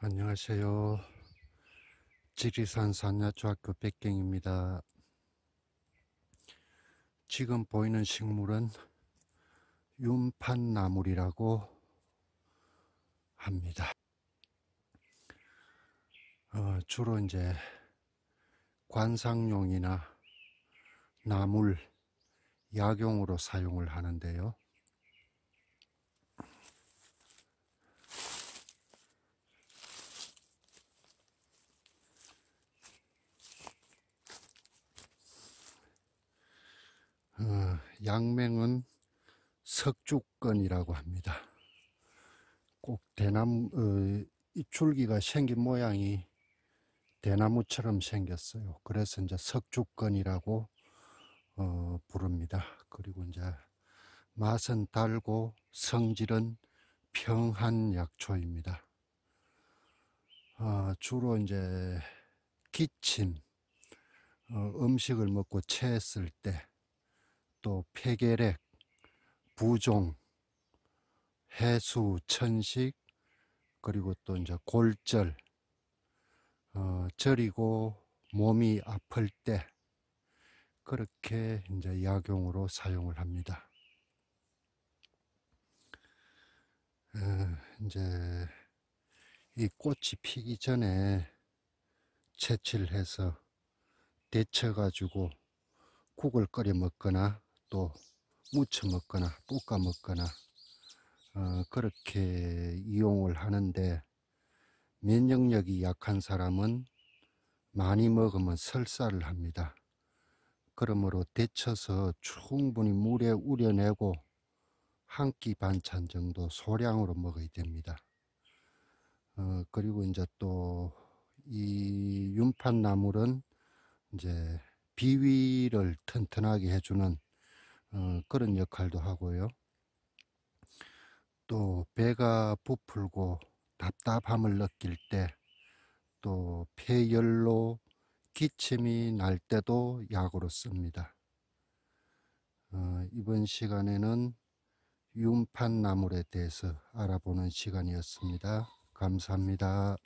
안녕하세요. 지리산 산야초학교 백경입니다. 지금 보이는 식물은 윤판나물이라고 합니다. 어, 주로 이제 관상용이나 나물, 약용으로 사용을 하는데요. 양맹은 석주권이라고 합니다. 꼭 대나무 어, 입줄기가 생긴 모양이 대나무처럼 생겼어요. 그래서 이제 석주권이라고 어, 부릅니다. 그리고 이제 맛은 달고 성질은 평한 약초입니다. 아, 주로 이제 기침 어, 음식을 먹고 체했을 때 또폐계력 부종, 해수, 천식, 그리고 또 이제 골절, 어, 절이고 몸이 아플 때 그렇게 이제 약용으로 사용을 합니다. 어, 이제 이 꽃이 피기 전에 채취를 해서 데쳐가지고 국을 끓여 먹거나 또 무쳐 먹거나 볶아 먹거나 어, 그렇게 이용을 하는데 면역력이 약한 사람은 많이 먹으면 설사를 합니다. 그러므로 데쳐서 충분히 물에 우려내고 한 끼 반찬 정도 소량으로 먹어야 됩니다. 어, 그리고 이제 또 이 윤판나물은 이제 비위를 튼튼하게 해주는 어, 그런 역할도 하고요. 또 배가 부풀고 답답함을 느낄 때 또 폐열로 기침이 날 때도 약으로 씁니다. 어, 이번 시간에는 윤판나물에 대해서 알아보는 시간이었습니다. 감사합니다.